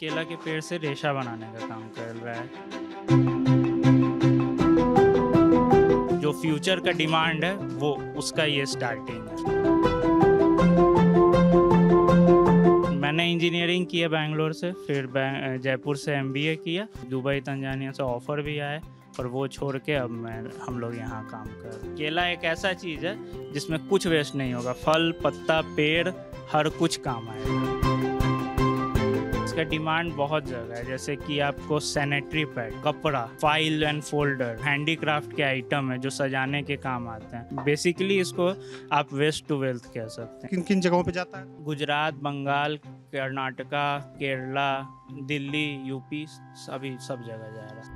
केला के पेड़ से रेशा बनाने का काम कर रहा है जो फ्यूचर का डिमांड है वो उसका ये स्टार्टिंग है मैंने इंजीनियरिंग किया बैंगलोर से फिर जयपुर से एमबीए किया दुबई तंजानिया से ऑफ़र भी आया और वो छोड़ के अब मैं हम लोग यहाँ काम कर केला एक ऐसा चीज़ है जिसमें कुछ वेस्ट नहीं होगा फल पत्ता पेड़ हर कुछ काम आएगा इसका डिमांड बहुत ज्यादा है जैसे कि आपको सैनिटरी पैड कपड़ा फाइल एंड फोल्डर हैंडीक्राफ्ट के आइटम है जो सजाने के काम आते हैं बेसिकली इसको आप वेस्ट टू वेल्थ कह सकते हैं किन किन जगहों पे जाता है गुजरात बंगाल कर्नाटका केरला दिल्ली यूपी सभी सब जगह जा रहा है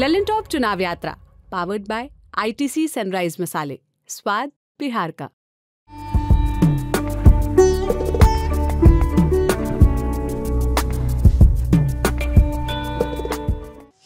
ललन टॉप चुनाव यात्रा पावर्ड बाय आईटीसी सनराइज मसाले स्वाद बिहार का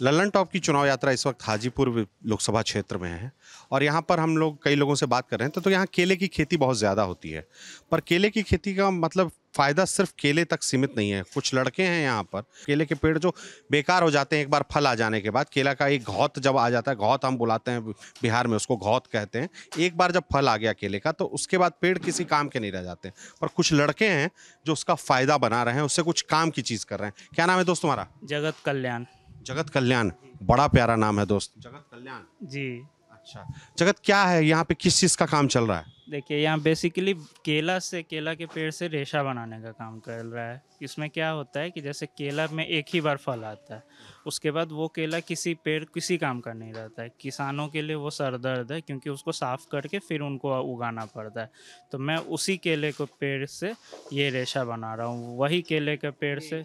ललन टॉप की चुनाव यात्रा इस वक्त हाजीपुर लोकसभा क्षेत्र में है और यहाँ पर हम लोग कई लोगों से बात कर रहे हैं तो, तो यहाँ केले की खेती बहुत ज़्यादा होती है पर केले की खेती का मतलब फ़ायदा सिर्फ केले तक सीमित नहीं है कुछ लड़के हैं यहाँ पर केले के पेड़ जो बेकार हो जाते हैं एक बार फल आ जाने के बाद केला का एक घौत जब आ जाता है घौत हम बुलाते हैं बिहार में उसको घौत कहते हैं एक बार जब फल आ गया केले का तो उसके बाद पेड़ किसी काम के नहीं रह जाते पर कुछ लड़के हैं जो उसका फ़ायदा बना रहे हैं उससे कुछ काम की चीज़ कर रहे हैं क्या नाम है दोस्त तुम्हारा जगत कल्याण जगत कल्याण बड़ा प्यारा नाम है दोस्त जगत कल्याण जी अच्छा जगत क्या है यहाँ पे किस चीज़ का काम चल रहा है देखिए यहाँ बेसिकली केला से केला के पेड़ से रेशा बनाने का काम कर रहा है इसमें क्या होता है कि जैसे केला में एक ही बार फल आता है उसके बाद वो केला किसी पेड़ किसी काम का नहीं रहता है किसानों के लिए वो सर दर्द है क्योंकि उसको साफ़ करके फिर उनको उगाना पड़ता है तो मैं उसी केले को पेड़ से ये रेशा बना रहा हूँ वही केले के पेड़ से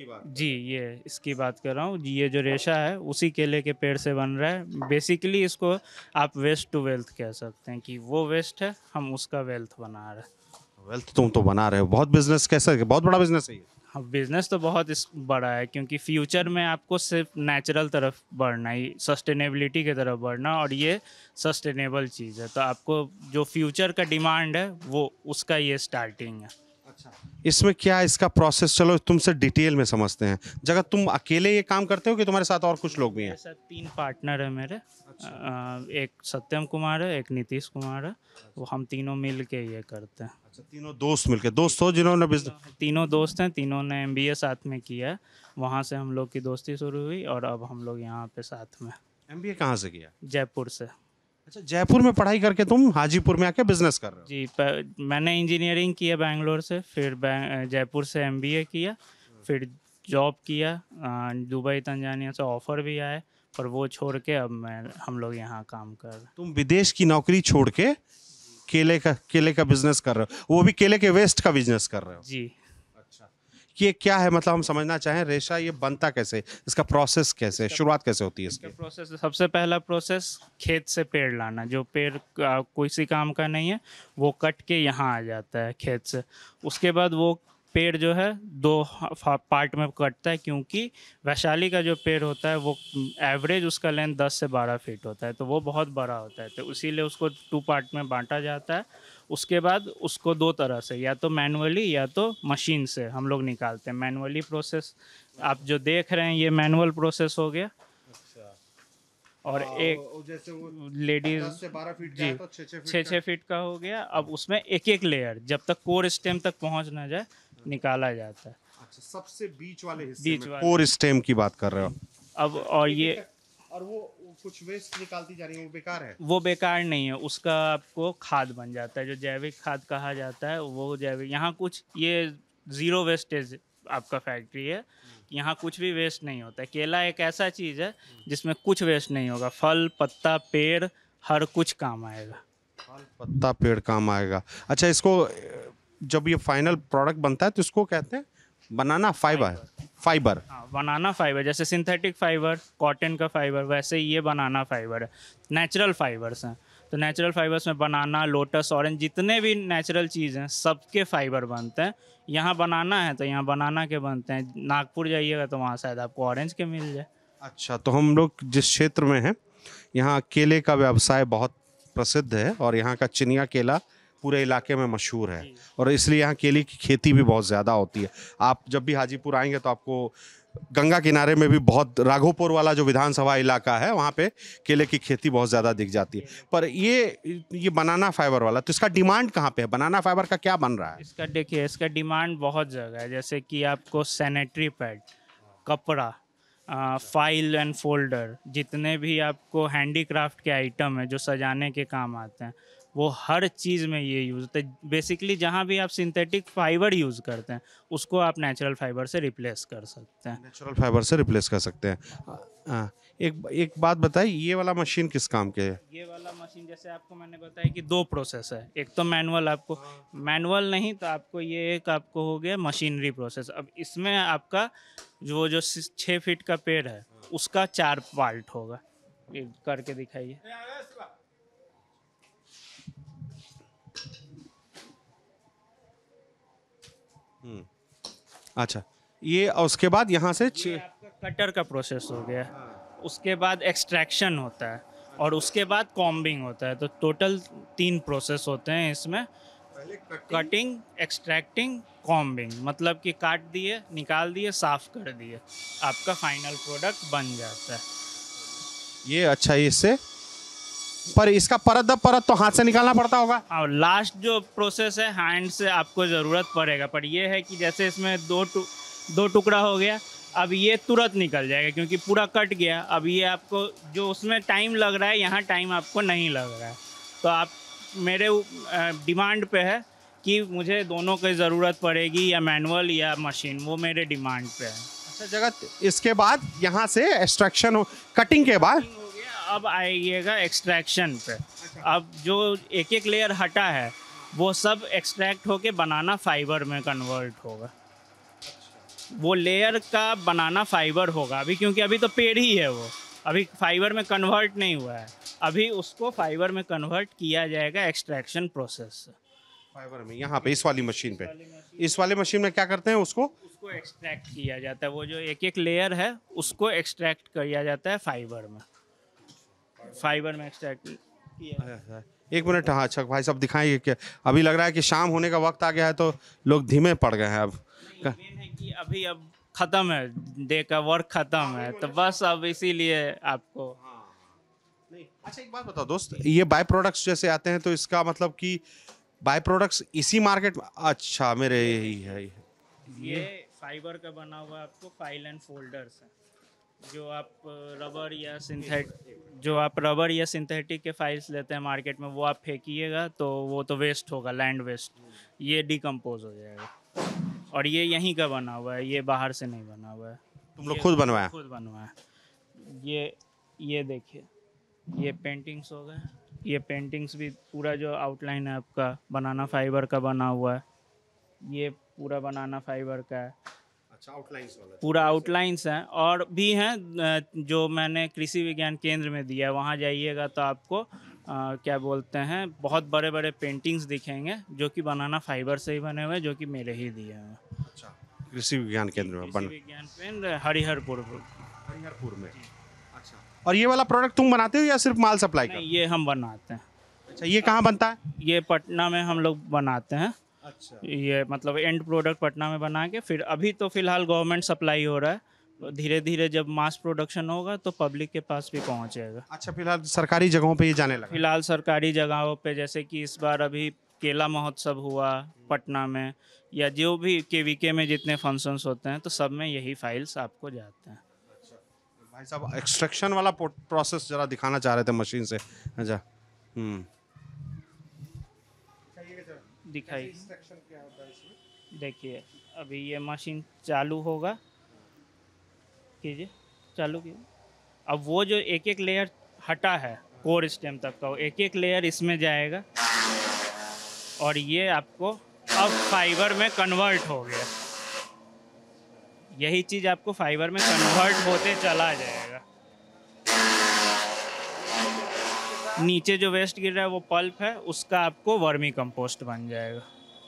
जी ये इसकी बात कर रहा हूँ ये जो रेशा है उसी केले के पेड़ से बन रहा है बेसिकली इसको आप वेस्ट टू वेल्थ कह सकते हैं कि वो वेस्ट है हम उसका वेल्थ बना रहे वेल्थ तुम तो बना रहे हो बहुत बिजनेस कैसा है बहुत बड़ा बिजनेस है ये हाँ बिजनेस तो बहुत इस बड़ा है क्योंकि फ्यूचर में आपको सिर्फ नेचुरल तरफ बढ़ना ही सस्टेनेबिलिटी की तरफ बढ़ना और ये सस्टेनेबल चीज़ है तो आपको जो फ्यूचर का डिमांड है वो उसका ये स्टार्टिंग है अच्छा। इसमें क्या इसका प्रोसेस चलो तुमसे डिटेल में समझते हैं जगह तुम अकेले ये काम करते हो कि तुम्हारे साथ और कुछ लोग भी हैं सर तीन पार्टनर है मेरे अच्छा। आ, एक सत्यम कुमार है एक नीतीश कुमार है वो हम तीनों मिल के ये करते हैं अच्छा तीनों दोस्त मिल के दोस्त हो जिन्होंने बिजनेस तीनों दोस्त हैं तीनों ने एम साथ में किया वहाँ से हम लोग की दोस्ती शुरू हुई और अब हम लोग यहाँ पे साथ में एम बी कहाँ से किया जयपुर से अच्छा जयपुर में पढ़ाई करके तुम हाजीपुर में आके बिजनेस कर रहे हो जी मैंने इंजीनियरिंग किया बैंगलोर से फिर जयपुर से एम किया फिर जॉब किया दुबई तंजानिया से ऑफ़र भी आए पर वो छोड़ के अब मैं हम लोग यहाँ काम कर रहे तुम विदेश की नौकरी छोड़ के केले का केले का बिजनेस कर रहे हो वो भी केले के वेस्ट का बिजनेस कर रहे हो जी ये क्या है मतलब हम समझना चाहें रेशा ये बनता कैसे इसका प्रोसेस कैसे शुरुआत कैसे होती है इसका प्रोसेस सबसे पहला प्रोसेस खेत से पेड़ लाना जो पेड़ कोई सी काम का नहीं है वो कट के यहाँ आ जाता है खेत से उसके बाद वो पेड़ जो है दो पार्ट में कटता है क्योंकि वैशाली का जो पेड़ होता है वो एवरेज उसका लेंथ 10 से 12 फीट होता है तो वो बहुत बड़ा होता है तो उसीलिए उसको टू पार्ट में बांटा जाता है उसके बाद उसको दो तरह से या तो मैनुअली या तो मशीन से हम लोग निकालते हैं मैनुअली प्रोसेस आप जो देख रहे हैं ये मैनुअल प्रोसेस हो गया अच्छा। और आ, हाँ, एक जैसे वो लेडीज से बारह फीट जी छः छः फीट का हो गया अब उसमें एक एक लेयर जब तक कोर स्टेम तक पहुंच ना जाए निकाला जाता है अच्छा सबसे बीच वाले हिस्से बीच में कोर स्टेम की बात कर रहे हो अब और ये और वो कुछ वेस्ट निकालती जा रही है वो बेकार है वो बेकार नहीं है उसका आपको खाद बन जाता है जो जैविक खाद कहा जाता है वो जैविक यहाँ कुछ ये ज़ीरो वेस्टेज आपका फैक्ट्री है यहाँ कुछ भी वेस्ट नहीं होता है केला एक ऐसा चीज़ है जिसमें कुछ वेस्ट नहीं होगा फल पत्ता पेड़ हर कुछ काम आएगा फल पत्ता पेड़ काम आएगा अच्छा इसको जब ये फाइनल प्रोडक्ट बनता है तो इसको कहते हैं बनाना फाइबर हाँ, फाइबर बनाना फाइबर जैसे सिंथेटिक फाइबर कॉटन का फाइबर वैसे ये बनाना फाइबर है नेचुरल फाइबर्स हैं तो नेचुरल फाइबर्स में बनाना लोटस ऑरेंज जितने भी नेचुरल चीज़ हैं सबके फाइबर बनते हैं यहाँ बनाना है तो यहाँ बनाना के बनते हैं नागपुर जाइएगा तो वहाँ शायद आपको ऑरेंज के मिल जाए अच्छा तो हम लोग जिस क्षेत्र में हैं यहाँ केले का व्यवसाय बहुत प्रसिद्ध है और यहाँ का चिनिया केला पूरे इलाके में मशहूर है और इसलिए यहाँ केले की खेती भी बहुत ज़्यादा होती है आप जब भी हाजीपुर आएंगे तो आपको गंगा किनारे में भी बहुत राघोपुर वाला जो विधानसभा इलाका है वहाँ पे केले की खेती बहुत ज़्यादा दिख जाती है पर ये ये बनाना फाइबर वाला तो इसका डिमांड कहाँ पे है बनाना फाइबर का क्या बन रहा है इसका देखिए इसका डिमांड बहुत जगह है जैसे कि आपको सैनिटरी पैड कपड़ा फाइल एंड फोल्डर जितने भी आपको हैंडीक्राफ्ट के आइटम है जो सजाने के काम आते हैं वो हर चीज़ में ये यूज़ होता है बेसिकली जहाँ भी आप सिंथेटिक फाइबर यूज़ करते हैं उसको आप नेचुरल फाइबर से रिप्लेस कर सकते हैं नेचुरल फाइबर से रिप्लेस कर सकते हैं एक एक बात बताइए ये वाला मशीन किस काम के है ये वाला मशीन जैसे आपको मैंने बताया कि दो प्रोसेस है एक तो मैनुअल आपको मैनुअल नहीं तो आपको ये एक आपको हो गया मशीनरी प्रोसेस अब इसमें आपका जो जो छः फीट का पेड़ है उसका चार पार्ट होगा करके दिखाइए अच्छा ये और उसके बाद यहाँ से कटर का प्रोसेस हो गया उसके बाद एक्सट्रैक्शन होता है और उसके बाद कॉम्बिंग होता है तो टोटल तीन प्रोसेस होते हैं इसमें कटिंग एक्सट्रैक्टिंग कॉम्बिंग मतलब कि काट दिए निकाल दिए साफ कर दिए आपका फाइनल प्रोडक्ट बन जाता है ये अच्छा इससे पर इसका परत दब परत तो हाथ से निकालना पड़ता होगा और लास्ट जो प्रोसेस है हैंड से आपको ज़रूरत पड़ेगा पर ये है कि जैसे इसमें दो टु, दो टुकड़ा हो गया अब ये तुरंत निकल जाएगा क्योंकि पूरा कट गया अब ये आपको जो उसमें टाइम लग रहा है यहाँ टाइम आपको नहीं लग रहा है तो आप मेरे डिमांड पे है कि मुझे दोनों की ज़रूरत पड़ेगी या मैनुअल या मशीन वो मेरे डिमांड पे है अच्छा जगत इसके बाद यहाँ से एक्सट्रैक्शन हो कटिंग के बाद अब आइएगा एक्सट्रैक्शन पे अच्छा। अब जो एक एक लेयर हटा है वो सब एक्सट्रैक्ट होके बनाना फाइबर में कन्वर्ट होगा अच्छा। वो लेयर का बनाना फाइबर होगा अभी क्योंकि अभी तो पेड़ ही है वो अभी फाइबर में कन्वर्ट नहीं हुआ है अभी उसको फाइबर में कन्वर्ट किया जाएगा एक्सट्रैक्शन प्रोसेस से फाइबर में यहाँ पे इस वाली मशीन पे इस वाले मशीन में क्या करते हैं उसको उसको एक्सट्रैक्ट किया जाता है वो जो एक एक लेयर है उसको एक्सट्रैक्ट किया जाता है फाइबर में फाइबर मैक्स अच्छा, अच्छा। एक मिनट हाँ अच्छा भाई सब दिखाएंगे क्या अभी लग रहा है कि शाम होने का वक्त आ गया है तो लोग धीमे पड़ गए हैं अब है अभी अब ख़त्म है डे का वर्क ख़त्म है तो बस अब इसीलिए आपको अच्छा एक बात बताओ दोस्त ये बाय प्रोडक्ट्स जैसे आते हैं तो इसका मतलब कि बाय प्रोडक्ट्स इसी मार्केट में अच्छा मेरे यही है ये फाइबर का बना हुआ आपको फाइल एंड फोल्डर्स है जो आप रबर या सिंथेटिक जो आप रबर या सिंथेटिक के फाइल्स लेते हैं मार्केट में वो आप फेंकिएगा तो वो तो वेस्ट होगा लैंड वेस्ट ये डिकम्पोज हो जाएगा और ये यहीं का बना हुआ है ये बाहर से नहीं बना हुआ है तुम लोग खुद बनवाया खुद बनवाया ये ये देखिए ये पेंटिंग्स हो गए ये पेंटिंग्स भी पूरा जो आउटलाइन है आपका बनाना फाइबर का बना हुआ है ये पूरा बनाना फाइबर का है अच्छा आउटलाइंस वाला पूरा आउटलाइंस है और भी हैं जो मैंने कृषि विज्ञान केंद्र में दिया है वहाँ जाइएगा तो आपको आ, क्या बोलते हैं बहुत बड़े बड़े पेंटिंग्स दिखेंगे जो कि बनाना फाइबर से ही बने हुए जो कि मेरे ही दिए हैं अच्छा कृषि विज्ञान केंद्र में विज्ञान केंद्र हरिहरपुर हरिहरपुर में अच्छा और ये वाला प्रोडक्ट तुम बनाते हो या सिर्फ माल सप्लाई ये हम बनाते हैं अच्छा ये कहाँ बनता है ये पटना में हम लोग बनाते हैं अच्छा ये मतलब एंड प्रोडक्ट पटना में बना के फिर अभी तो फिलहाल गवर्नमेंट सप्लाई हो रहा है धीरे धीरे जब मास प्रोडक्शन होगा तो पब्लिक के पास भी पहुंचेगा अच्छा फिलहाल सरकारी जगहों पे ये जाने लगा फिलहाल सरकारी जगहों पे जैसे कि इस बार अभी केला महोत्सव हुआ पटना में या जो भी के में जितने फंक्शंस होते हैं तो सब में यही फाइल्स आपको जाते हैं अच्छा। भाई साहब एक्सट्रक्शन वाला प्रोसेस जरा दिखाना चाह रहे थे मशीन से अच्छा हम्म। दिखाई देखिए अभी ये मशीन चालू होगा कीजिए चालू कीजिए अब वो जो एक एक लेयर हटा है कोर स्टेम तक का एक एक लेयर इसमें जाएगा और ये आपको अब फाइबर में कन्वर्ट हो गया यही चीज़ आपको फाइबर में कन्वर्ट होते चला जाएगा नीचे जो वेस्ट गिर रहा है वो पल्प है उसका आपको वर्मी कंपोस्ट बन जाएगा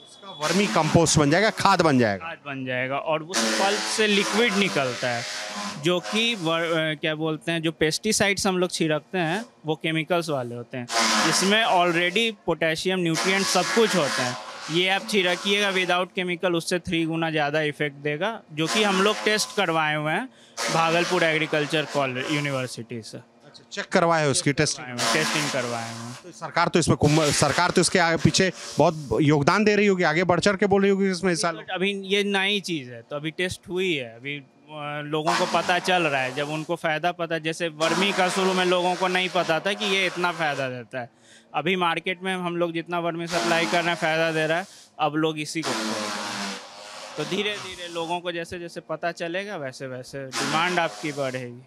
उसका वर्मी कंपोस्ट बन जाएगा खाद बन जाएगा खाद बन जाएगा और उस पल्प से लिक्विड निकलता है जो कि क्या बोलते हैं जो पेस्टिसाइड्स हम लोग छिड़कते हैं वो केमिकल्स वाले होते हैं जिसमें ऑलरेडी पोटेशियम न्यूट्रिएंट सब कुछ होते हैं ये आप छिड़किएगा विदाउट केमिकल उससे थ्री गुना ज़्यादा इफेक्ट देगा जो कि हम लोग टेस्ट करवाए हुए हैं भागलपुर एग्रीकल्चर कॉलेज यूनिवर्सिटी से चेक अच्छा, करवाए उसकी टेस्टिंग टेस्टिंग करवाए तो सरकार तो इसमें सरकार तो इसके आगे पीछे बहुत योगदान दे रही होगी आगे बढ़ चढ़ के बोल रही होगी इसमें इस साल अभी ये नई चीज़ है तो अभी टेस्ट हुई है अभी लोगों को पता चल रहा है जब उनको फ़ायदा पता जैसे वर्मी का शुरू में लोगों को नहीं पता था कि ये इतना फ़ायदा देता है अभी मार्केट में हम लोग जितना वर्मी सप्लाई कर रहे हैं फ़ायदा दे रहा है अब लोग इसी को तो धीरे धीरे लोगों को जैसे जैसे पता चलेगा वैसे वैसे डिमांड आपकी बढ़ेगी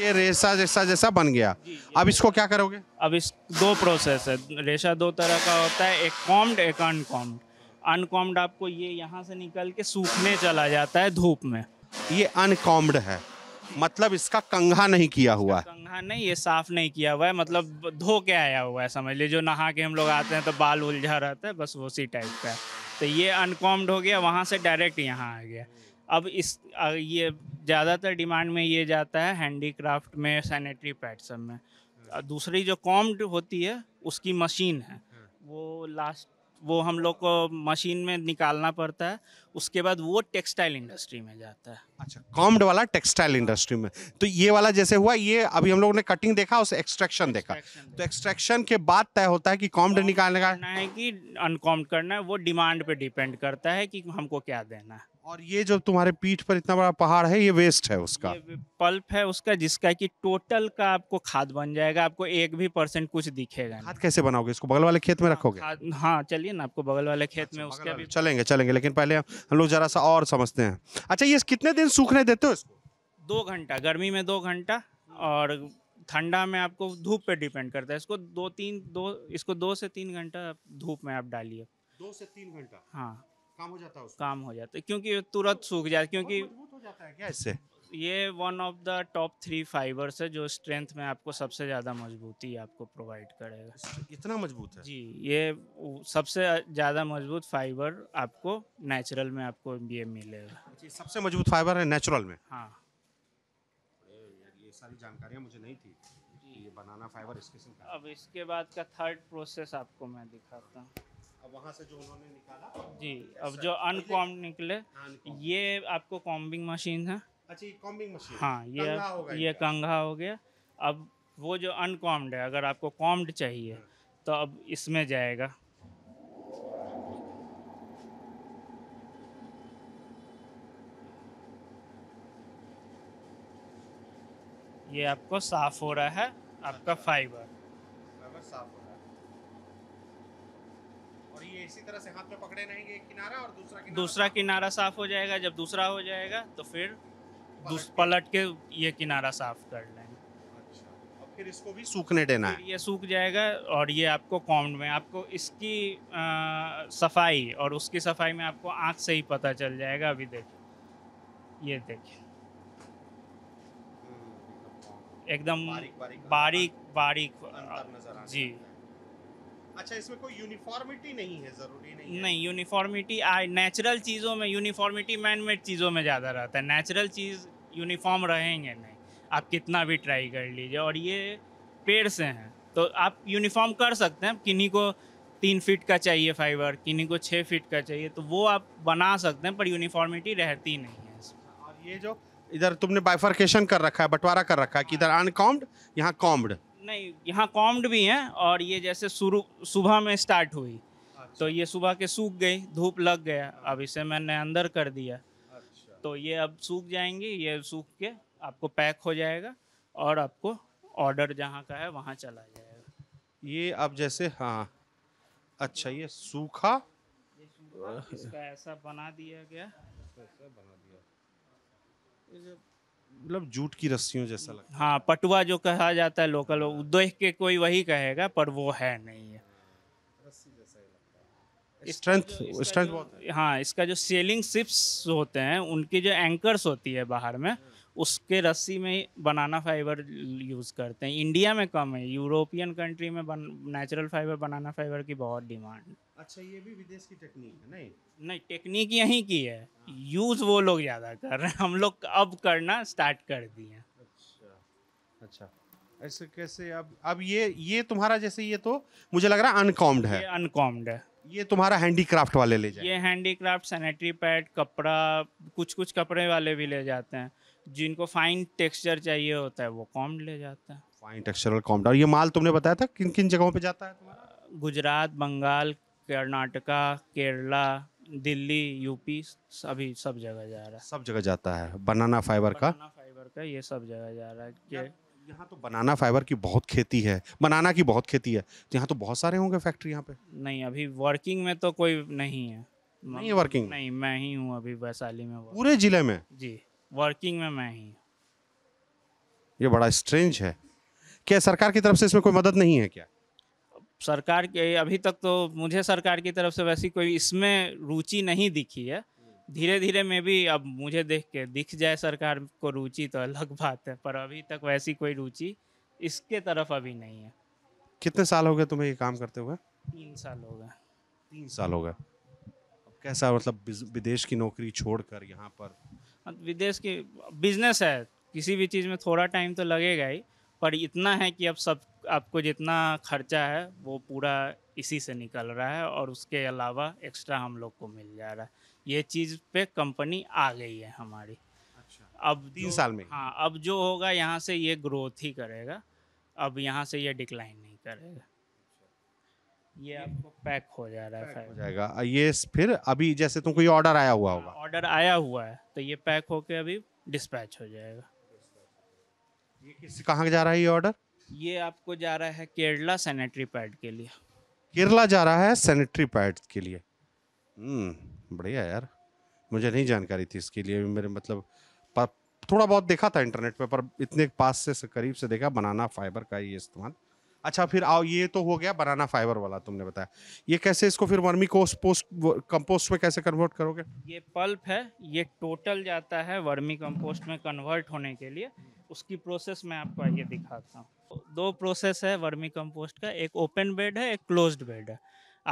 ये रेशा जैसा जैसा बन गया अब इसको क्या करोगे अब इस दो प्रोसेस है रेशा दो तरह का होता है एक कॉम्ड एक अनकॉम्ड अनकॉम्ड आपको ये यहाँ से निकल के सूखने चला जाता है धूप में ये अनकॉम्ड है मतलब इसका कंघा नहीं किया हुआ है कंघा नहीं ये साफ नहीं किया हुआ है मतलब धो के आया हुआ है समझ लीजिए जो नहा के हम लोग आते हैं तो बाल उलझा रहता है बस उसी टाइप का तो ये अनकॉम्ड हो गया वहाँ से डायरेक्ट यहाँ आ गया अब इस ये ज़्यादातर डिमांड में ये जाता है हैंडीक्राफ्ट में सैनिटरी पैड सब में दूसरी जो कॉम्ड होती है उसकी मशीन है वो लास्ट वो हम लोग को मशीन में निकालना पड़ता है उसके बाद वो टेक्सटाइल इंडस्ट्री में जाता है अच्छा कॉम्ड वाला टेक्सटाइल इंडस्ट्री में तो ये वाला जैसे हुआ ये अभी हम लोगों ने कटिंग देखा उसे एक्सट्रैक्शन देखा तो एक्सट्रैक्शन के बाद तय होता है कि कॉम्ड निकालने का है कि अनकॉम्ड करना है वो डिमांड पे डिपेंड करता है कि हमको क्या देना है और ये जो तुम्हारे पीठ पर इतना बड़ा पहाड़ है ये वेस्ट है उसका पल्प है उसका जिसका कि टोटल का आपको खाद बन जाएगा आपको एक भी परसेंट कुछ दिखेगा खाद कैसे बनाओगे इसको बगल वाले खेत में हाँ, रखोगे हाँ, चलिए ना आपको बगल वाले खेत अच्छा, में उसके भी चलेंगे चलेंगे लेकिन पहले हम लोग जरा सा और समझते हैं अच्छा ये कितने दिन सूखने देते हो इसको दो घंटा गर्मी में दो घंटा और ठंडा में आपको धूप पे डिपेंड करता है इसको दो तीन दो इसको दो से तीन घंटा धूप में आप डालिए दो से तीन घंटा हाँ काम हो जाता है काम हो जाता है क्योंकि तुरंत सूख जाता है क्योंकि हो जाता है क्या इससे ये one of the top three fibres है जो स्ट्रेंथ में आपको सबसे ज़्यादा मजबूती आपको प्रोवाइड करेगा इतना मजबूत है जी ये सबसे ज़्यादा मजबूत फाइबर आपको नेचुरल में आपको ये मिलेगा अच्छा, सबसे मजबूत फाइबर है नेचुरल में हाँ ये सारी जानकारियाँ मुझे नहीं थी ये बनाना फाइबर इसके अब इसके बाद का थर्ड प्रोसेस आपको मैं दिखाता हूँ अब वहाँ से जो उन्होंने निकाला जी अब जो अनकॉम निकले हाँ, ये आपको कॉम्बिंग मशीन है अच्छा ये कॉम्बिंग मशीन हाँ ये ये कंघा हो गया अब वो जो अनकॉम्ड है अगर आपको कॉम्ड चाहिए हाँ। तो अब इसमें जाएगा ये आपको साफ हो रहा है आपका फाइबर अच्छा। फाइबर साफ हो रहा है इसी तरह से हाथ में पकड़े रहेंगे किनारा और दूसरा किनारा दूसरा किनारा साफ हो जाएगा जब दूसरा हो जाएगा तो फिर पलट के ये किनारा साफ कर लेंगे अच्छा, फिर इसको भी सूखने देना है ये सूख जाएगा और ये आपको कॉम्ड में आपको इसकी आ, सफाई और उसकी सफाई में आपको आँख से ही पता चल जाएगा अभी देखिए ये देखिए हम्म, एकदम बारीक बारीक, बारीक, बारीक, बारीक, बारीक, बारीक बारीक, बारीक, बारीक जी अच्छा इसमें कोई यूनिफॉर्मिटी नहीं है ज़रूरी नहीं है। नहीं यूनिफॉर्मिटी आई नेचुरल चीज़ों में यूनिफॉर्मिटी मैनमेड चीज़ों में ज़्यादा रहता है नेचुरल चीज़ यूनिफॉर्म रहेंगे नहीं आप कितना भी ट्राई कर लीजिए और ये पेड़ से हैं तो आप यूनिफॉर्म कर सकते हैं किन्हीं को तीन फीट का चाहिए फाइबर किन्हीं को छः फीट का चाहिए तो वो आप बना सकते हैं पर यूनिफॉर्मिटी रहती नहीं है और ये जो इधर तुमने बाइफर्केशन कर रखा है बंटवारा कर रखा है कि इधर अनकॉम्ब यहाँ कॉम्ब्ड नहीं यहाँ कॉम्ड भी हैं और ये जैसे शुरू सुबह में स्टार्ट हुई अच्छा। तो ये सुबह के सूख गई धूप लग गया हाँ। अब इसे मैंने अंदर कर दिया अच्छा। तो ये अब सूख जाएंगी ये सूख के आपको पैक हो जाएगा और आपको ऑर्डर जहाँ का है वहाँ चला जाएगा ये अब जैसे हाँ अच्छा ये सूखा इसका ऐसा बना दिया गया ऐसा बना दिया मतलब जूट की रस्सियों जैसा लगता हाँ पटुआ जो कहा जाता है लोकल वो देख के कोई वही कहेगा पर वो है नहीं है स्ट्रेंथ स्ट्रेंथ बहुत हाँ इसका जो सेलिंग शिप्स होते हैं उनकी जो एंकर्स होती है बाहर में उसके रस्सी में बनाना फाइबर यूज़ करते हैं इंडिया में कम है यूरोपियन कंट्री में बन नेचुरल फाइबर बनाना फाइबर की बहुत डिमांड अच्छा ये भी विदेश की टेक्निक है नहीं नहीं टेक्निक यहीं की है यूज़ वो लोग ज़्यादा कर रहे हैं हम लोग अब करना स्टार्ट कर दिए अच्छा अच्छा ऐसे कैसे अब अब ये ये तुम्हारा जैसे ये तो मुझे लग रहा है अनकॉम्ड है अनकॉम्ड है ये तुम्हारा हैंडीक्राफ्ट वाले ले जाए ये हैंडीक्राफ्ट सैनिटरी पैड कपड़ा कुछ कुछ कपड़े वाले भी ले जाते हैं जिनको फाइन टेक्सचर चाहिए होता है वो कॉम्ड ले जाता है फाइन टेक्सचरल कॉम्ड और ये माल तुमने बताया था किन किन जगहों पे जाता है तुम्हारा गुजरात बंगाल कर्नाटका केरला दिल्ली यूपी सभी सब जगह जा रहा है सब जगह जाता है बनाना फाइबर का बनाना फाइबर का ये सब जगह जा रहा है यहाँ तो बनाना फाइबर की बहुत खेती है बनाना की बहुत खेती है तो यहाँ तो बहुत सारे होंगे फैक्ट्री यहाँ पे नहीं अभी वर्किंग में तो कोई नहीं है नहीं वर्किंग नहीं मैं ही हूँ अभी वैशाली में पूरे जिले में जी वर्किंग में मैं ही ये बड़ा स्ट्रेंज है क्या सरकार की तरफ से इसमें कोई मदद नहीं है क्या सरकार के अभी तक तो मुझे सरकार की तरफ से वैसी कोई इसमें रुचि नहीं दिखी है धीरे धीरे में भी अब मुझे देख के दिख जाए सरकार को रुचि तो अलग बात है पर अभी तक वैसी कोई रुचि इसके तरफ अभी नहीं है कितने साल हो गए तुम्हें ये काम करते हुए तीन साल हो गए तीन साल हो गए कैसा मतलब विदेश की नौकरी छोड़कर यहाँ पर विदेश की बिजनेस है किसी भी चीज़ में थोड़ा टाइम तो लगेगा ही पर इतना है कि अब सब आपको जितना खर्चा है वो पूरा इसी से निकल रहा है और उसके अलावा एक्स्ट्रा हम लोग को मिल जा रहा है ये चीज़ पे कंपनी आ गई है हमारी अच्छा अब तीन साल में हाँ अब जो होगा यहाँ से ये ग्रोथ ही करेगा अब यहाँ से ये डिक्लाइन नहीं करेगा ये आपको पैक हो जा रहा है हो जाएगा ये फिर अभी जैसे तुमको ये ऑर्डर आया हुआ होगा ऑर्डर आया हुआ है तो ये पैक होके अभी डिस्पैच हो जाएगा ये किस कहाँ जा रहा है ये ऑर्डर ये आपको जा रहा है केरला सैनिटरी पैड के लिए केरला जा रहा है सैनिटरी पैड के लिए हम्म, बढ़िया यार मुझे नहीं जानकारी थी इसके लिए मेरे मतलब थोड़ा बहुत देखा था इंटरनेट पे पर इतने पास से करीब से देखा बनाना फाइबर का ही इस्तेमाल अच्छा फिर आओ ये तो हो गया बनाना फाइबर वाला तुमने बताया ये कैसे इसको फिर वर्मी कोस्ट पोस्ट कंपोस्ट में कैसे कन्वर्ट करोगे ये पल्प है ये टोटल जाता है वर्मी कंपोस्ट में कन्वर्ट होने के लिए उसकी प्रोसेस मैं आपको आइए दिखाता हूँ दो प्रोसेस है वर्मी कंपोस्ट का एक ओपन बेड है एक क्लोज्ड बेड है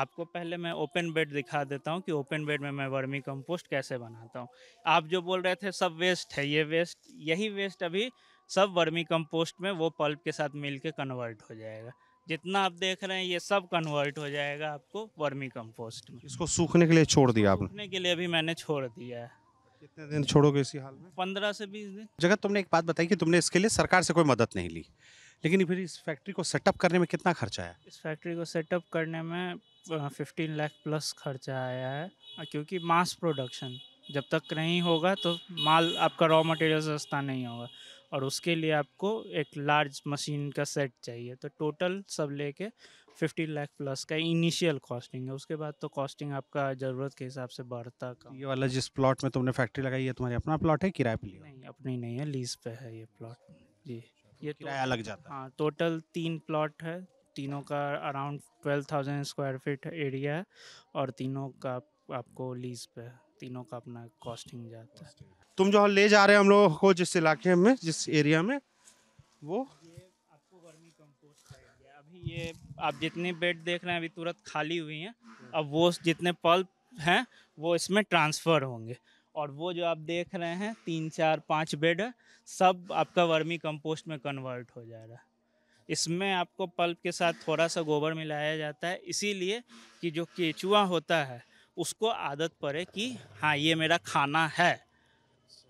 आपको पहले मैं ओपन बेड दिखा देता हूँ कि ओपन बेड में मैं वर्मी कंपोस्ट कैसे बनाता हूँ आप जो बोल रहे थे सब वेस्ट है ये वेस्ट यही वेस्ट अभी सब वर्मी कंपोस्ट में वो पल्प के साथ मिल के कन्वर्ट हो जाएगा जितना आप देख रहे हैं ये सब कन्वर्ट हो जाएगा आपको वर्मी कंपोस्ट में इसको सूखने के लिए छोड़ दिया आपने सूखने के लिए भी मैंने छोड़ दिया है कितने दिन छोड़ोगे इसी हाल में पंद्रह से बीस दिन जगह तुमने एक बात बताई कि तुमने इसके लिए सरकार से कोई मदद नहीं ली लेकिन फिर इस फैक्ट्री को सेटअप करने में कितना खर्चा आया इस फैक्ट्री को सेटअप करने में फिफ्टीन लाख प्लस खर्चा आया है क्योंकि मास प्रोडक्शन जब तक नहीं होगा तो माल आपका रॉ मटेरियल सस्ता नहीं होगा और उसके लिए आपको एक लार्ज मशीन का सेट चाहिए तो टोटल सब लेके फिफ्टी लाख प्लस का इनिशियल कॉस्टिंग है उसके बाद तो कॉस्टिंग आपका ज़रूरत के हिसाब से बढ़ता कम ये वाला जिस प्लॉट में तुमने फैक्ट्री लगाई है तुम्हारी अपना प्लॉट है किराए पे लिया नहीं अपनी नहीं है लीज पे है ये प्लॉट जी ये तो किराया तो, लग जाता है हाँ टोटल तीन प्लॉट है तीनों का around twelve thousand square feet area है और तीनों का आपको लीज पे है तीनों का अपना कॉस्टिंग जाता है तुम जो ले जा रहे हो हम लोगों को जिस इलाके में जिस एरिया में वो अभी ये आप जितने बेड देख रहे हैं अभी तुरंत खाली हुई हैं अब वो जितने पल्प हैं वो इसमें ट्रांसफ़र होंगे और वो जो आप देख रहे हैं तीन चार पाँच बेड है सब आपका वर्मी कंपोस्ट में कन्वर्ट हो जा रहा है इसमें आपको पल्प के साथ थोड़ा सा गोबर मिलाया जाता है इसीलिए कि जो केचुआ होता है उसको आदत पड़े कि हाँ ये मेरा खाना है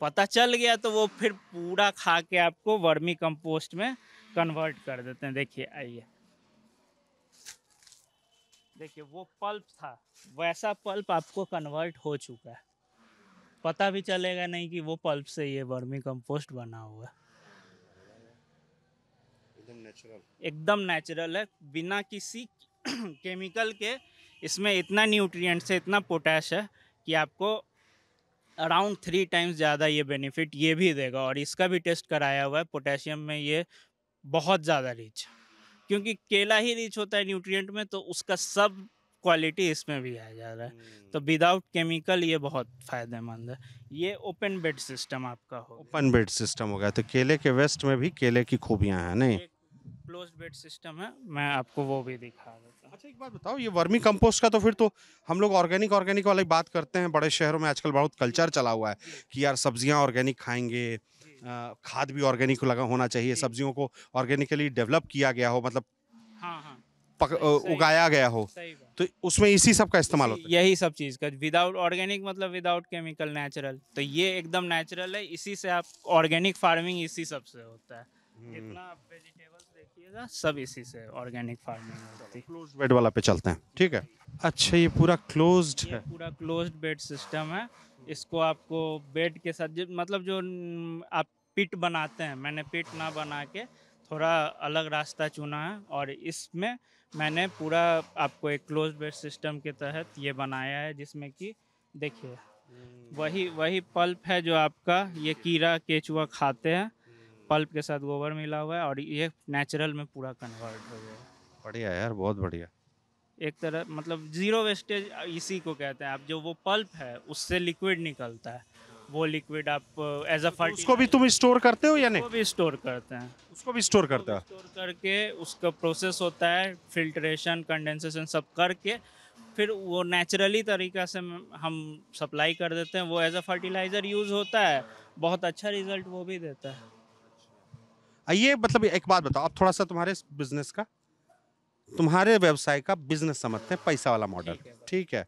पता चल गया तो वो फिर पूरा खा के आपको वर्मी कंपोस्ट में कन्वर्ट कर देते हैं देखिए आइए देखिए वो पल्प था वैसा पल्प आपको कन्वर्ट हो चुका है पता भी चलेगा नहीं कि वो पल्प से ये वर्मी कंपोस्ट बना हुआ एकदम नेचुरल एकदम नेचुरल है बिना किसी केमिकल के इसमें इतना न्यूट्रिएंट्स है इतना पोटैश है कि आपको अराउंड थ्री टाइम्स ज़्यादा ये बेनिफिट ये भी देगा और इसका भी टेस्ट कराया हुआ है पोटेशियम में ये बहुत ज़्यादा रिच क्योंकि केला ही रिच होता है न्यूट्रिएंट में तो उसका सब क्वालिटी इसमें भी आ जा रहा है तो हम्म। विदाउट केमिकल ये बहुत फ़ायदेमंद है ये ओपन बेड सिस्टम आपका हो ओपन बेड सिस्टम हो गया तो केले के वेस्ट में भी केले की खूबियाँ हैं नहीं क्लोज बेड सिस्टम है मैं आपको वो भी दिखा देता अच्छा एक बात बताओ ये वर्मी कंपोस्ट का तो फिर तो हम लोग ऑर्गेनिक ऑर्गेनिक वाली बात करते हैं बड़े शहरों में आजकल बहुत कल्चर चला हुआ है कि यार सब्जियां ऑर्गेनिक खाएंगे खाद भी ऑर्गेनिक लगा होना चाहिए सब्जियों को ऑर्गेनिकली डेवलप किया गया हो मतलब हाँ हाँ पक, उगाया गया हो तो उसमें इसी सब का इस्तेमाल होता है यही सब चीज़ का विदाउट ऑर्गेनिक मतलब विदाउट केमिकल नेचुरल तो ये एकदम नेचुरल है इसी से आप ऑर्गेनिक फार्मिंग इसी सब से होता है हम्म। इतना वेजिटेबल करिएगा सब इसी से ऑर्गेनिक फार्मिंग होती है क्लोज बेड वाला पे चलते हैं ठीक है अच्छा ये पूरा क्लोज्ड है पूरा क्लोज्ड बेड सिस्टम है इसको आपको बेड के साथ मतलब जो आप पिट बनाते हैं मैंने पिट ना बना के थोड़ा अलग रास्ता चुना है और इसमें मैंने पूरा आपको एक क्लोज बेड सिस्टम के तहत ये बनाया है जिसमें कि देखिए हम्म। वही वही पल्प है जो आपका ये कीड़ा केचुआ खाते हैं पल्प के साथ गोबर मिला हुआ है और ये नेचुरल में पूरा कन्वर्ट हो गया बढ़िया यार बहुत बढ़िया एक तरह मतलब जीरो वेस्टेज इसी को कहते हैं आप जो वो पल्प है उससे लिक्विड निकलता है वो लिक्विड आप एज अ फर्ट उसको भी तुम स्टोर करते हो या नहीं भी स्टोर करते हैं उसको भी स्टोर करते हो स्टोर करके उसका प्रोसेस होता है फिल्ट्रेशन कंडेंसेशन सब करके फिर वो नेचुरली तरीका से हम सप्लाई कर देते हैं वो एज अ फर्टिलाइज़र यूज़ होता है बहुत अच्छा रिजल्ट वो भी देता है ये मतलब एक बात बताओ अब थोड़ा सा तुम्हारे बिजनेस का तुम्हारे व्यवसाय का बिजनेस समझते हैं पैसा वाला मॉडल ठीक है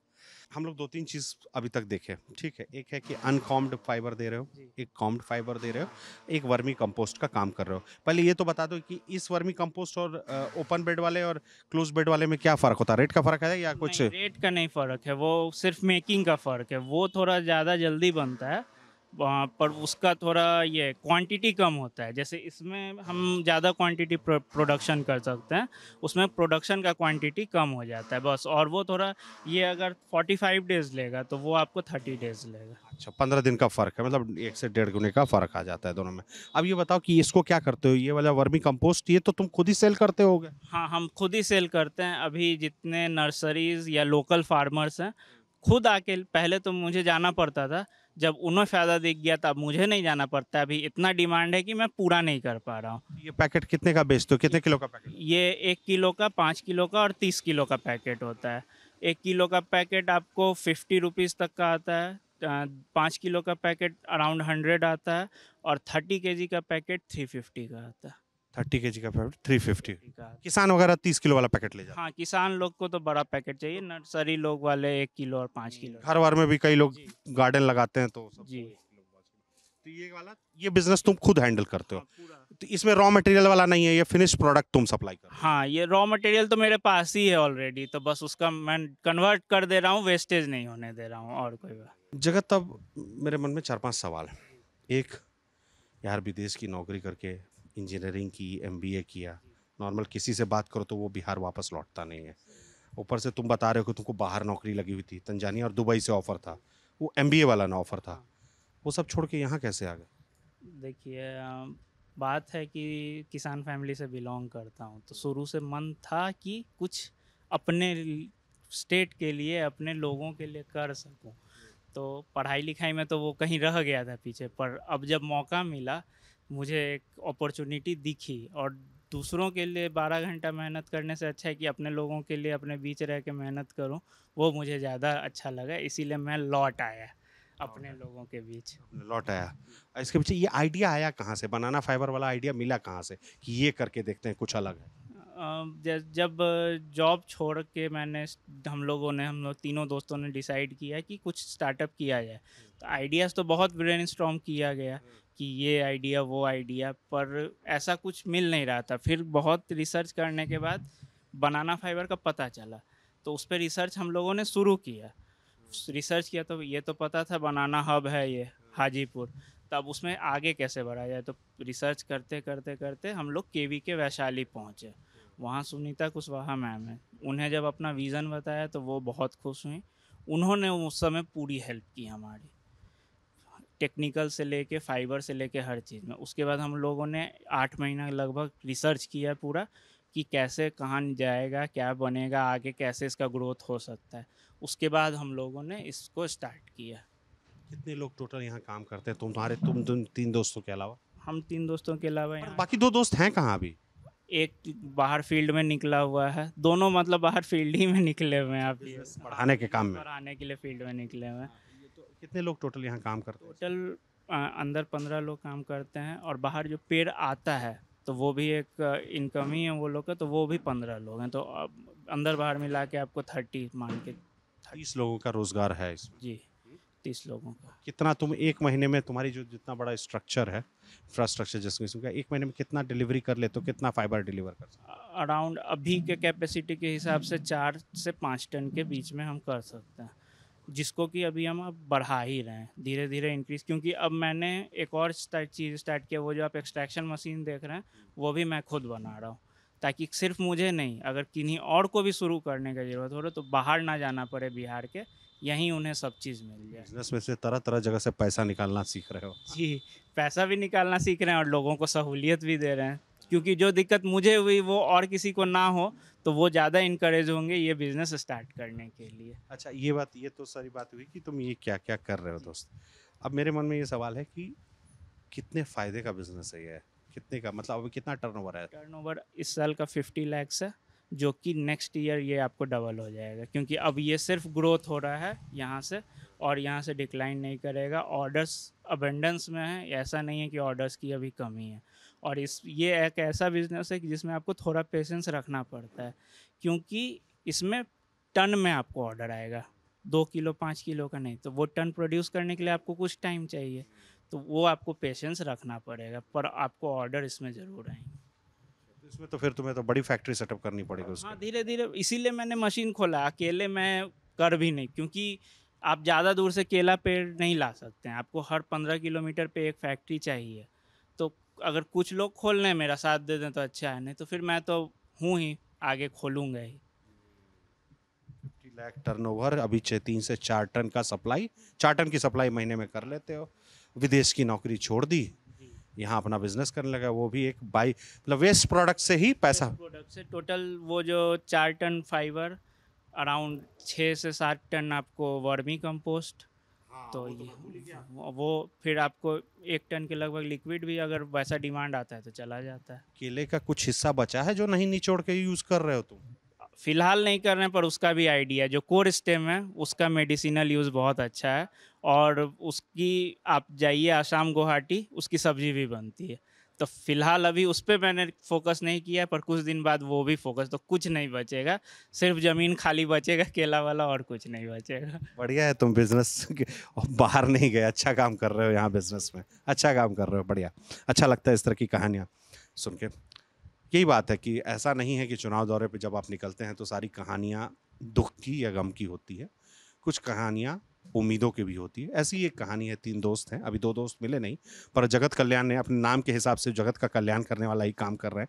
हम लोग दो तीन चीज़ अभी तक देखे ठीक है एक है कि अनकॉम्ड फाइबर दे रहे हो एक कॉम्ड फाइबर दे रहे हो एक वर्मी कंपोस्ट का काम कर रहे हो पहले ये तो बता दो कि इस वर्मी कंपोस्ट और ओपन बेड वाले और क्लोज बेड वाले में क्या फ़र्क होता है रेट का फ़र्क है या कुछ रेट का नहीं फ़र्क है वो सिर्फ मेकिंग का फ़र्क है वो थोड़ा ज़्यादा जल्दी बनता है पर उसका थोड़ा ये क्वांटिटी कम होता है जैसे इसमें हम ज़्यादा क्वांटिटी प्रोडक्शन कर सकते हैं उसमें प्रोडक्शन का क्वांटिटी कम हो जाता है बस और वो थोड़ा ये अगर 45 डेज लेगा तो वो आपको 30 डेज लेगा अच्छा पंद्रह दिन का फ़र्क है मतलब एक से डेढ़ गुने का फ़र्क आ जाता है दोनों में अब ये बताओ कि इसको क्या करते हो ये वाला वर्मी कम्पोस्ट ये तो तुम खुद ही सेल करते हो हाँ हम खुद ही सेल करते हैं अभी जितने नर्सरीज या लोकल फार्मर्स हैं खुद आके पहले तो मुझे जाना पड़ता था जब उन्हें फ़ायदा दिख गया तब मुझे नहीं जाना पड़ता अभी इतना डिमांड है कि मैं पूरा नहीं कर पा रहा हूँ ये पैकेट कितने का बेचते हो कितने किलो का पैकेट ये एक किलो का पाँच किलो का और तीस किलो का पैकेट होता है एक किलो का पैकेट आपको फिफ्टी रुपीज़ तक का आता है पाँच किलो का पैकेट अराउंड हंड्रेड आता है और थर्टी के जी का पैकेट थ्री फिफ्टी का आता है थर्टी के जी का पैकेट थ्री फिफ्टी किसान वगैरह तीस किलो वाला पैकेट ले जाए हाँ किसान लोग को तो बड़ा पैकेट चाहिए नर्सरी लोग वाले एक किलो और पाँच किलो हर बार में भी कई लोग गार्डन लगाते हैं तो जी तो ये वाला ये बिजनेस तुम खुद हैंडल करते हो हाँ, तो इसमें रॉ मटेरियल वाला नहीं है ये फिनिश प्रोडक्ट तुम सप्लाई कर हाँ ये रॉ मटेरियल तो मेरे पास ही है ऑलरेडी तो बस उसका मैं कन्वर्ट कर दे रहा हूँ वेस्टेज नहीं होने दे रहा हूँ और कोई बात जगत तब मेरे मन में चार पांच सवाल है एक यार विदेश की नौकरी करके इंजीनियरिंग की एमबीए किया नॉर्मल किसी से बात करो तो वो बिहार वापस लौटता नहीं है ऊपर से तुम बता रहे हो कि तुमको बाहर नौकरी लगी हुई थी तंजानिया और दुबई से ऑफ़र था वो एम वाला ना ऑफ़र था वो सब छोड़ के यहाँ कैसे आ गए देखिए बात है कि किसान फैमिली से बिलोंग करता हूँ तो शुरू से मन था कि कुछ अपने स्टेट के लिए अपने लोगों के लिए कर सकूँ तो पढ़ाई लिखाई में तो वो कहीं रह गया था पीछे पर अब जब मौका मिला मुझे एक अपॉर्चुनिटी दिखी और दूसरों के लिए बारह घंटा मेहनत करने से अच्छा है कि अपने लोगों के लिए अपने बीच रह के मेहनत करूँ वो मुझे ज़्यादा अच्छा लगा इसीलिए मैं लौट आया अपने लोगों के बीच लौट आया इसके पीछे ये आइडिया आया कहाँ से बनाना फाइबर वाला आइडिया मिला कहाँ से कि ये करके देखते हैं कुछ अलग है जब जॉब छोड़ के मैंने हम लोगों ने हम लोग तीनों दोस्तों ने डिसाइड किया कि कुछ स्टार्टअप किया जाए हम्म। तो आइडियाज़ तो बहुत ब्रेन किया गया हम्म। कि ये आइडिया वो आइडिया पर ऐसा कुछ मिल नहीं रहा था फिर बहुत रिसर्च करने के बाद बनाना फाइबर का पता चला तो उस पर रिसर्च हम लोगों ने शुरू किया रिसर्च किया तो ये तो पता था बनाना हब है ये हाजीपुर तब उसमें आगे कैसे बढ़ाया जाए तो रिसर्च करते करते करते हम लोग के वी के वैशाली पहुँचे वहाँ सुनीता कुशवाहा मैम है उन्हें जब अपना विज़न बताया तो वो बहुत खुश हुई उन्होंने उस समय पूरी हेल्प की हमारी टेक्निकल से लेके फाइबर से लेके हर चीज़ में उसके बाद हम लोगों ने आठ महीना लगभग रिसर्च किया पूरा कि कैसे कहाँ जाएगा क्या बनेगा आगे कैसे इसका ग्रोथ हो सकता है उसके बाद हम लोगों ने इसको स्टार्ट किया कितने लोग टोटल यहाँ काम करते हैं तुम्हारे तुम तुम तीन दोस्तों के अलावा हम तीन दोस्तों के अलावा बाकी दो दोस्त हैं कहाँ अभी एक बाहर फील्ड में निकला हुआ है दोनों मतलब बाहर फील्ड ही में निकले हुए हैं आप पढ़ाने के काम में पढ़ाने के लिए फील्ड में निकले हुए हैं कितने लोग टोटल यहाँ काम करते हैं टोटल अंदर पंद्रह लोग काम करते हैं और बाहर जो पेड़ आता है तो वो भी एक इनकम ही है वो लोग का तो वो भी पंद्रह लोग हैं तो अंदर बाहर मिला के आपको थर्टी मान के तीस लोगों का रोज़गार है इसमें जी तीस लोगों का कितना तुम एक महीने में तुम्हारी जो जितना बड़ा स्ट्रक्चर है इंफ्रास्ट्रक्चर जिसमें इसमें एक महीने में कितना डिलीवरी कर लेते हो कितना फाइबर डिलीवर कर सकते अराउंड अभी के कैपेसिटी के हिसाब से चार से पाँच टन के बीच में हम कर सकते हैं जिसको कि अभी हम अब बढ़ा ही रहे हैं धीरे धीरे इंक्रीज क्योंकि अब मैंने एक और चीज़ स्टार्ट किया वो जो आप एक्सट्रैक्शन मशीन देख रहे हैं वो भी मैं खुद बना रहा हूँ ताकि सिर्फ मुझे नहीं अगर किन्हीं और को भी शुरू करने की जरूरत हो रहा तो बाहर ना जाना पड़े बिहार के यहीं उन्हें सब चीज़ मिल जाए बिजनेस में से तरह तरह जगह से पैसा निकालना सीख रहे हो जी पैसा भी निकालना सीख रहे हैं और लोगों को सहूलियत भी दे रहे हैं क्योंकि जो दिक्कत मुझे हुई वो और किसी को ना हो तो वो ज़्यादा इंकरेज होंगे ये बिजनेस स्टार्ट करने के लिए अच्छा ये बात ये तो सारी बात हुई कि तुम ये क्या क्या कर रहे हो दोस्त अब मेरे मन में ये सवाल है कि कितने फ़ायदे का बिजनेस है ये कितने का मतलब अभी कितना टर्नओवर है टर्नओवर इस साल का फिफ्टी लैक्स है जो कि नेक्स्ट ईयर ये आपको डबल हो जाएगा क्योंकि अब ये सिर्फ ग्रोथ हो रहा है यहाँ से और यहाँ से डिक्लाइन नहीं करेगा ऑर्डर्स अबेंडेंस में है ऐसा नहीं है कि ऑर्डर्स की अभी कमी है और इस ये एक ऐसा बिजनेस है कि जिसमें आपको थोड़ा पेशेंस रखना पड़ता है क्योंकि इसमें टन में आपको ऑर्डर आएगा दो किलो पाँच किलो का नहीं तो वो टन प्रोड्यूस करने के लिए आपको कुछ टाइम चाहिए तो वो आपको पेशेंस रखना पड़ेगा पर आपको ऑर्डर इसमें ज़रूर आएंगे तो इसमें तो फिर तुम्हें तो बड़ी फैक्ट्री सेटअप करनी पड़ेगी हाँ धीरे धीरे इसीलिए मैंने मशीन खोला अकेले मैं कर भी नहीं क्योंकि आप ज़्यादा दूर से केला पेड़ नहीं ला सकते हैं आपको हर पंद्रह किलोमीटर पे एक फैक्ट्री चाहिए अगर कुछ लोग खोल लें मेरा साथ दे दें तो अच्छा है नहीं तो फिर मैं तो हूँ ही आगे खोलूँगा ही फिफ्टी लाख टर्नओवर अभी तीन से चार टन का सप्लाई चार टन की सप्लाई महीने में कर लेते हो विदेश की नौकरी छोड़ दी यहाँ अपना बिजनेस करने लगा वो भी एक बाई मतलब वेस्ट प्रोडक्ट से ही पैसा प्रोडक्ट से टोटल वो जो चार टन फाइबर अराउंड छः से सात टन आपको वर्मी कंपोस्ट हाँ, तो, वो, तो वो फिर आपको एक टन के लगभग लिक्विड भी अगर वैसा डिमांड आता है तो चला जाता है केले का कुछ हिस्सा बचा है जो नहीं निचोड़ के यूज़ कर रहे हो तुम फिलहाल नहीं कर रहे हैं पर उसका भी आइडिया जो कोर स्टेम है उसका मेडिसिनल यूज़ बहुत अच्छा है और उसकी आप जाइए आसाम गुवाहाटी उसकी सब्जी भी बनती है तो फिलहाल अभी उस पर मैंने फोकस नहीं किया पर कुछ दिन बाद वो भी फोकस तो कुछ नहीं बचेगा सिर्फ ज़मीन खाली बचेगा केला वाला और कुछ नहीं बचेगा बढ़िया है तुम बिजनेस बाहर नहीं गए अच्छा काम कर रहे हो यहाँ बिजनेस में अच्छा काम कर रहे हो बढ़िया अच्छा लगता है इस तरह की कहानियाँ सुन के यही बात है कि ऐसा नहीं है कि चुनाव दौरे पर जब आप निकलते हैं तो सारी कहानियाँ दुख की या गम की होती है कुछ कहानियाँ उम्मीदों की भी होती है ऐसी एक कहानी है तीन दोस्त हैं अभी दो दोस्त मिले नहीं पर जगत कल्याण ने अपने नाम के हिसाब से जगत का कल्याण करने वाला ही काम कर रहे हैं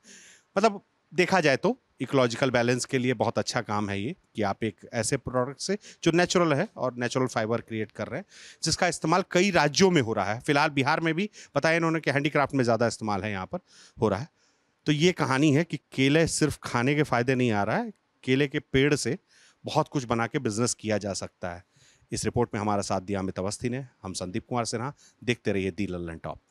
मतलब देखा जाए तो इकोलॉजिकल बैलेंस के लिए बहुत अच्छा काम है ये कि आप एक ऐसे प्रोडक्ट से जो नेचुरल है और नेचुरल फाइबर क्रिएट कर रहे हैं जिसका इस्तेमाल कई राज्यों में हो रहा है फिलहाल बिहार में भी बताया इन्होंने कि हैंडीक्राफ्ट में ज़्यादा इस्तेमाल है यहाँ पर हो रहा है तो ये कहानी है कि केले सिर्फ खाने के फायदे नहीं आ रहा है केले के पेड़ से बहुत कुछ बना के बिजनेस किया जा सकता है इस रिपोर्ट में हमारा साथ दिया अमित अवस्थी ने हम संदीप कुमार सिन्हा देखते रहिए दी लल्लन टॉप